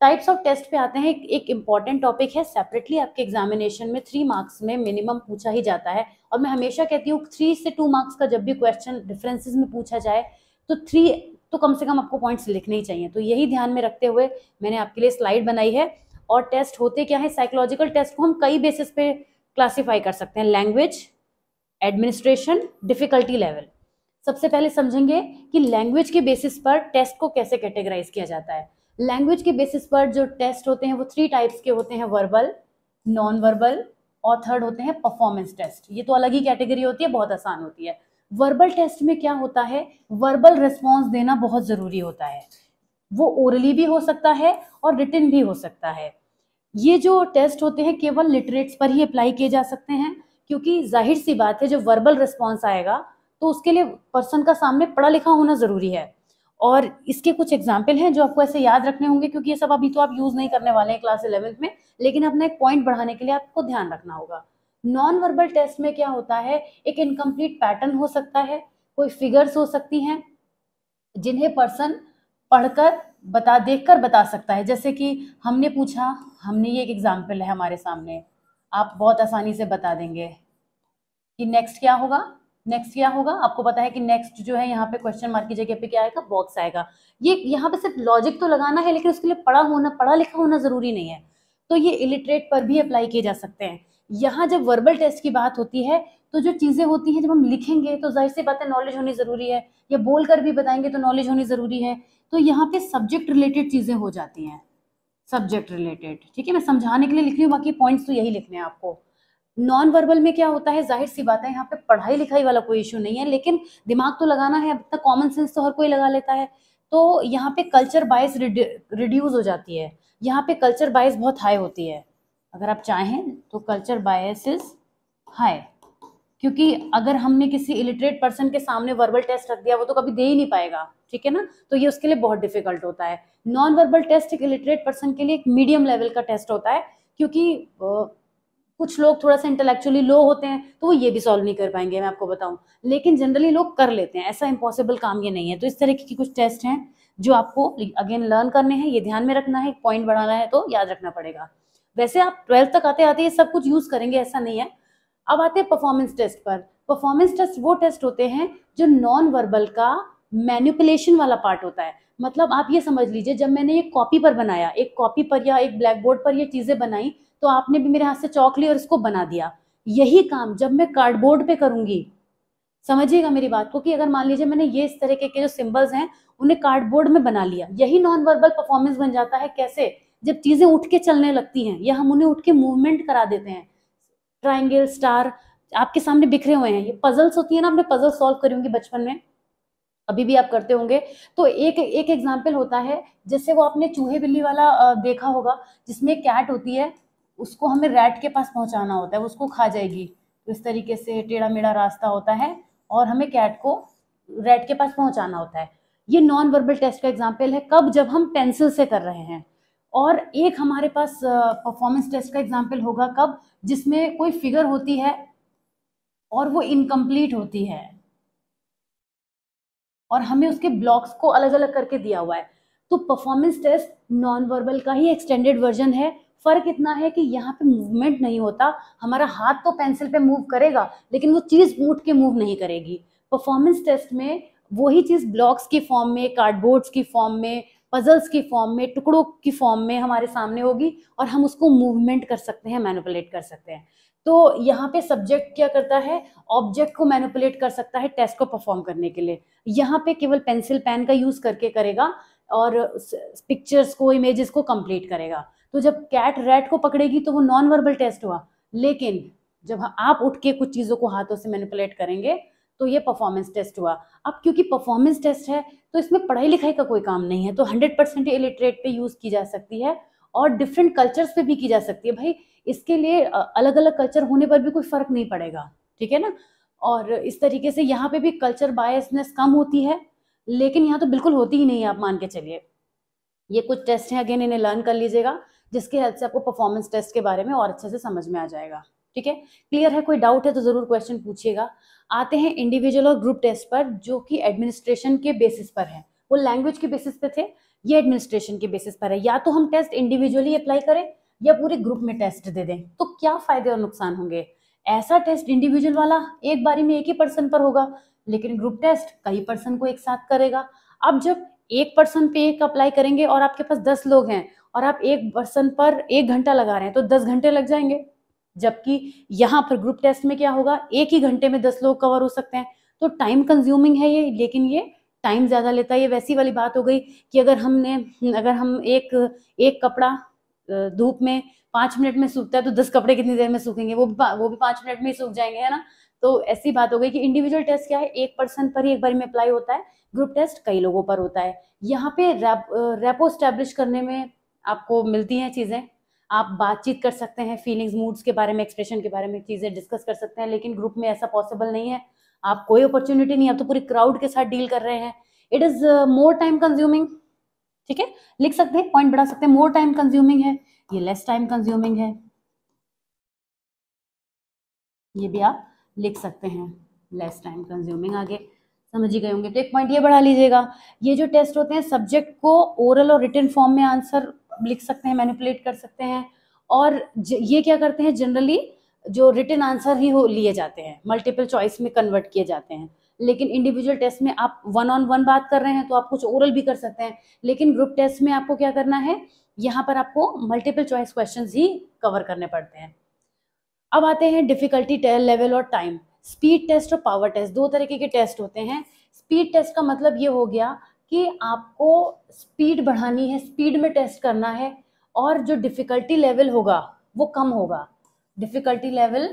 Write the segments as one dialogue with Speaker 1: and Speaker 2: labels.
Speaker 1: types of test पे आते हैं एक इम्पॉर्टेंट टॉपिक है सेपरेटली आपके एग्जामिनेशन में थ्री मार्क्स में मिनिमम पूछा ही जाता है और मैं हमेशा कहती हूँ थ्री से टू मार्क्स का जब भी क्वेश्चन डिफरेंसेस में पूछा जाए तो थ्री तो कम से कम आपको पॉइंट्स लिखने ही चाहिए तो यही ध्यान में रखते हुए मैंने आपके लिए स्लाइड बनाई है और टेस्ट होते क्या है साइकोलॉजिकल टेस्ट को हम कई बेसिस पे क्लासीफाई कर सकते हैं लैंग्वेज एडमिनिस्ट्रेशन डिफिकल्टी लेवल सबसे पहले समझेंगे कि लैंग्वेज के बेसिस पर टेस्ट को कैसे कैटेगराइज किया जाता है लैंग्वेज के बेसिस पर जो टेस्ट होते हैं वो थ्री टाइप्स के होते हैं वर्बल नॉन वर्बल और थर्ड होते हैं परफॉर्मेंस टेस्ट ये तो अलग ही कैटेगरी होती है बहुत आसान होती है वर्बल टेस्ट में क्या होता है वर्बल रिस्पॉन्स देना बहुत ज़रूरी होता है वो ओरली भी हो सकता है और रिटर्न भी हो सकता है ये जो टेस्ट होते हैं केवल लिटरेट्स पर ही अप्लाई किए जा सकते हैं क्योंकि जाहिर सी बात है जो वर्बल रिस्पॉन्स आएगा तो उसके लिए पर्सन का सामने पढ़ा लिखा होना ज़रूरी है और इसके कुछ एग्जाम्पल हैं जो आपको ऐसे याद रखने होंगे क्योंकि ये सब अभी तो आप यूज़ नहीं करने वाले हैं क्लास इलेवेंथ में लेकिन अपना एक पॉइंट बढ़ाने के लिए आपको ध्यान रखना होगा नॉन वर्बल टेस्ट में क्या होता है एक इनकम्प्लीट पैटर्न हो सकता है कोई फिगर्स हो सकती हैं जिन्हें पर्सन पढ़कर बता देखकर बता सकता है जैसे कि हमने पूछा हमने ये एक एग्जाम्पल है हमारे सामने आप बहुत आसानी से बता देंगे कि नेक्स्ट क्या होगा नेक्स्ट क्या होगा आपको पता है कि नेक्स्ट जो है यहाँ पे क्वेश्चन मार्क की जगह पे क्या आएगा बॉक्स आएगा ये यहाँ पे सिर्फ लॉजिक तो लगाना है लेकिन उसके लिए पढ़ा होना पढ़ा लिखा होना जरूरी नहीं है तो ये इलिटरेट पर भी अप्लाई किए जा सकते हैं यहाँ जब वर्बल टेस्ट की बात होती है तो जो चीज़ें होती हैं जब हम लिखेंगे तो जाहिर सी बात है नॉलेज होनी ज़रूरी है या बोल कर भी बताएंगे तो नॉलेज होनी ज़रूरी है तो यहाँ पे सब्जेक्ट रिलेटेड चीज़ें हो जाती हैं सब्जेक्ट रिलेटेड ठीक है मैं समझाने के लिए लिख रही हूँ बाकी पॉइंट्स तो यही लिखने हैं आपको नॉन वर्बल में क्या होता है जाहिर सी बात है यहाँ पे पढ़ाई लिखाई वाला कोई इशू नहीं है लेकिन दिमाग तो लगाना है अब तक कॉमन सेंस तो हर कोई लगा लेता है तो यहाँ पे कल्चर बायस रिड्यूस हो जाती है यहाँ पे कल्चर बायस बहुत हाई होती है अगर आप चाहें तो कल्चर बायस इज हाई क्योंकि अगर हमने किसी इलिटरेट पर्सन के सामने वर्बल टेस्ट रख दिया वो तो कभी दे ही नहीं पाएगा ठीक है ना तो ये उसके लिए बहुत डिफिकल्ट होता है नॉन वर्बल टेस्ट एक इलिटरेट पर्सन के लिए एक मीडियम लेवल का टेस्ट होता है क्योंकि कुछ लोग थोड़ा सा इंटेलेक्चुअली लो होते हैं तो वो ये भी सॉल्व नहीं कर पाएंगे मैं आपको बताऊं लेकिन जनरली लोग कर लेते हैं ऐसा इम्पॉसिबल काम ये नहीं है तो इस तरीके की कुछ टेस्ट हैं जो आपको अगेन लर्न करने हैं ये ध्यान में रखना है पॉइंट बढ़ाना है तो याद रखना पड़ेगा वैसे आप ट्वेल्थ तक आते आते ये सब कुछ यूज़ करेंगे ऐसा नहीं है अब आते हैं परफॉर्मेंस टेस्ट पर परफॉर्मेंस टेस्ट वो टेस्ट होते हैं जो नॉन वर्बल का मैन्युपुलेशन वाला पार्ट होता है मतलब आप ये समझ लीजिए जब मैंने ये कॉपी पर बनाया एक कॉपी पर या एक ब्लैक बोर्ड पर ये चीज़ें बनाई तो आपने भी मेरे हाथ से चौक ली और इसको बना दिया यही काम जब मैं कार्डबोर्ड पे करूंगी समझिएगा मेरी बात को कि अगर मान लीजिए मैंने ये इस तरीके के जो सिंबल्स हैं उन्हें कार्डबोर्ड में बना लिया यही नॉन वर्बल परफॉर्मेंस बन जाता है कैसे जब चीज़ें उठ के चलने लगती हैं या हम उन्हें उठ के मूवमेंट करा देते हैं ट्राइंगल स्टार आपके सामने बिखरे हुए हैं ये पजल्स होती है ना आपने पजल सॉल्व करी होंगी बचपन में अभी भी आप करते होंगे तो एक एक एग्जाम्पल होता है जैसे वो आपने चूहे बिल्ली वाला देखा होगा जिसमें कैट होती है उसको हमें रैट के पास पहुंचाना होता है उसको खा जाएगी तो इस तरीके से टेढ़ा मेढ़ा रास्ता होता है और हमें कैट को रेड के पास पहुंचाना होता है ये नॉन वर्बल टेस्ट का एग्जाम्पल है कब जब हम पेंसिल से कर रहे हैं और एक हमारे पास परफॉर्मेंस टेस्ट का एग्जाम्पल होगा कब जिसमें कोई फिगर होती है और वो इनकम्प्लीट होती है और हमें उसके ब्लॉक्स को अलग अलग करके दिया हुआ है तो परफॉर्मेंस टेस्ट नॉन वर्बल का ही एक्सटेंडेड वर्जन है फर्क इतना है कि यहाँ पे मूवमेंट नहीं होता हमारा हाथ तो पेंसिल पे मूव करेगा लेकिन वो चीज़ उठ के मूव नहीं करेगी परफॉर्मेंस टेस्ट में वही चीज़ ब्लॉक्स की फॉर्म में कार्डबोर्ड्स की फॉर्म में पजल्स की फॉर्म में टुकड़ों की फॉर्म में हमारे सामने होगी और हम उसको मूवमेंट कर सकते हैं मैनिपुलेट कर सकते हैं तो यहाँ पे सब्जेक्ट क्या करता है ऑब्जेक्ट को मैनिपुलेट कर सकता है टेस्ट को परफॉर्म करने के लिए यहाँ पे केवल पेंसिल पेन का यूज करके करेगा और पिक्चर्स को इमेजेस को कंप्लीट करेगा तो जब कैट रेट को पकड़ेगी तो वो नॉन वर्बल टेस्ट हुआ लेकिन जब आप उठ के कुछ चीज़ों को हाथों से मैनिपुलेट करेंगे तो ये परफॉर्मेंस टेस्ट हुआ अब क्योंकि परफॉर्मेंस टेस्ट है तो इसमें पढ़ाई लिखाई का कोई काम नहीं है तो हंड्रेड परसेंट इलिटरेट पे यूज़ की जा सकती है और डिफरेंट कल्चर्स पे भी की जा सकती है भाई इसके लिए अलग अलग कल्चर होने पर भी कोई फर्क नहीं पड़ेगा ठीक है ना और इस तरीके से यहाँ पे भी कल्चर बायसनेस कम होती है लेकिन यहाँ तो बिल्कुल होती ही नहीं है आप मान के चलिए ये कुछ टेस्ट हैं अगेन इन्हें लर्न कर लीजिएगा जिसके हेल्प से आपको परफॉर्मेंस टेस्ट के बारे में और अच्छे से समझ में आ जाएगा ठीक है क्लियर है कोई डाउट है तो ज़रूर क्वेश्चन पूछिएगा आते हैं इंडिविजुअल और ग्रुप टेस्ट पर जो कि एडमिनिस्ट्रेशन के बेसिस पर है वो लैंग्वेज के बेसिस पे थे ये एडमिनिस्ट्रेशन के बेसिस पर है या तो हम टेस्ट इंडिविजुअली अप्लाई करें या पूरे ग्रुप में टेस्ट दे दें तो क्या फायदे और नुकसान होंगे ऐसा टेस्ट इंडिविजुअल वाला एक बारी में एक ही पर्सन पर होगा लेकिन ग्रुप टेस्ट कई पर्सन को एक साथ करेगा अब जब एक पर्सन पे एक अप्लाई करेंगे और आपके पास दस लोग हैं और आप एक पर्सन पर एक घंटा लगा रहे हैं तो दस घंटे लग जाएंगे जबकि यहाँ पर ग्रुप टेस्ट में क्या होगा एक ही घंटे में दस लोग कवर हो सकते हैं तो टाइम कंज्यूमिंग है ये लेकिन ये टाइम ज़्यादा लेता है ये वैसी वाली बात हो गई कि अगर हमने अगर हम एक एक कपड़ा धूप में पाँच मिनट में सूखता है तो दस कपड़े कितनी देर में सूखेंगे वो भी वो भी पाँच मिनट में ही सूख जाएंगे है ना तो ऐसी बात हो गई कि इंडिविजुअल टेस्ट क्या है एक पर्सन पर ही एक बार में अप्लाई होता है ग्रुप टेस्ट कई लोगों पर होता है यहाँ पे रैप रेपो स्टैब्लिश करने में आपको मिलती हैं चीज़ें आप बातचीत कर सकते हैं फीलिंग्स मूड्स के बारे में एक्सप्रेशन के बारे में चीज़ें डिस्कस कर सकते हैं लेकिन ग्रुप में ऐसा पॉसिबल नहीं है आप कोई अपॉर्चुनिटी नहीं आप तो पूरी क्राउड के साथ डील कर रहे हैं it is more time consuming ठीक है लिख सकते हैं पॉइंट बढ़ा सकते हैं मोर टाइम कंज्यूमिंग है ये लेस टाइम कंज्यूमिंग है ये भी आप लिख सकते हैं लेस टाइम कंज्यूमिंग आगे समझ ही गए होंगे तो एक पॉइंट ये बढ़ा लीजिएगा ये जो टेस्ट होते हैं सब्जेक्ट को ओरल और रिटर्न फॉर्म में आंसर लिख सकते हैं मैनिपुलेट कर सकते हैं और ये क्या करते हैं जनरली जो रिटर्न आंसर ही हो लिए जाते हैं मल्टीपल चॉइस में कन्वर्ट किए जाते हैं लेकिन इंडिविजुअल टेस्ट में आप वन ऑन वन बात कर रहे हैं तो आप कुछ ओरल भी कर सकते हैं लेकिन ग्रुप टेस्ट में आपको क्या करना है यहाँ पर आपको मल्टीपल चॉइस क्वेश्चन ही कवर करने पड़ते हैं अब आते हैं डिफिकल्टी लेवल और टाइम स्पीड टेस्ट और पावर टेस्ट दो तरीके के टेस्ट होते हैं स्पीड टेस्ट का मतलब ये हो गया कि आपको स्पीड बढ़ानी है स्पीड में टेस्ट करना है और जो डिफ़िकल्टी लेवल होगा वो कम होगा डिफिकल्टी लेवल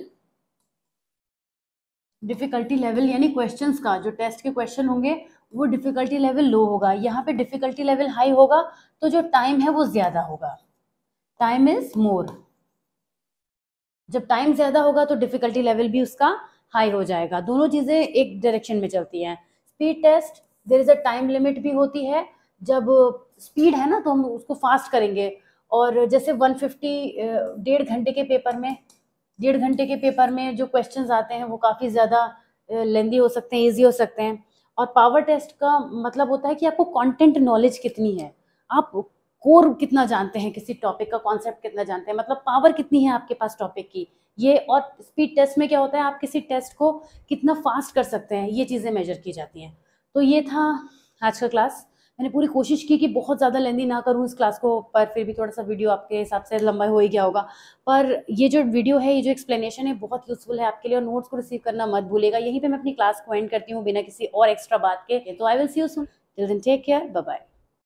Speaker 1: डिफिकल्टी लेवल यानी क्वेश्चंस का जो टेस्ट के क्वेश्चन होंगे वो डिफिकल्टी लेवल लो होगा यहाँ पे डिफिकल्टी लेवल हाई होगा तो जो टाइम है वो ज्यादा होगा टाइम इज मोर जब टाइम ज्यादा होगा तो डिफिकल्टी लेवल भी उसका हाई हो जाएगा दोनों चीजें एक डायरेक्शन में चलती हैं speed test there is a time limit भी होती है जब स्पीड है ना तो हम उसको फास्ट करेंगे और जैसे 150 डेढ़ घंटे के पेपर में डेढ़ घंटे के पेपर में जो क्वेश्चंस आते हैं वो काफ़ी ज़्यादा लेंदी हो सकते हैं इजी हो सकते हैं और पावर टेस्ट का मतलब होता है कि आपको कंटेंट नॉलेज कितनी है आप कोर कितना जानते हैं किसी टॉपिक का कॉन्सेप्ट कितना जानते हैं मतलब पावर कितनी है आपके पास टॉपिक की ये और स्पीड टेस्ट में क्या होता है आप किसी टेस्ट को कितना फास्ट कर सकते हैं ये चीज़ें मेजर की जाती हैं तो ये था आज का क्लास मैंने पूरी कोशिश की कि बहुत ज़्यादा लेंदी ना करूँ इस क्लास को पर फिर भी थोड़ा सा वीडियो आपके हिसाब से लंबा हो ही गया होगा पर ये जो वीडियो है ये जो एक्सप्लेनेशन है बहुत यूज़फुल है आपके लिए और नोट्स को रिसीव करना मत भूलेगा यहीं पर मैं अपनी क्लास को एंड करती हूँ बिना किसी और एक्स्ट्रा बात के तो I will see you soon till take care bye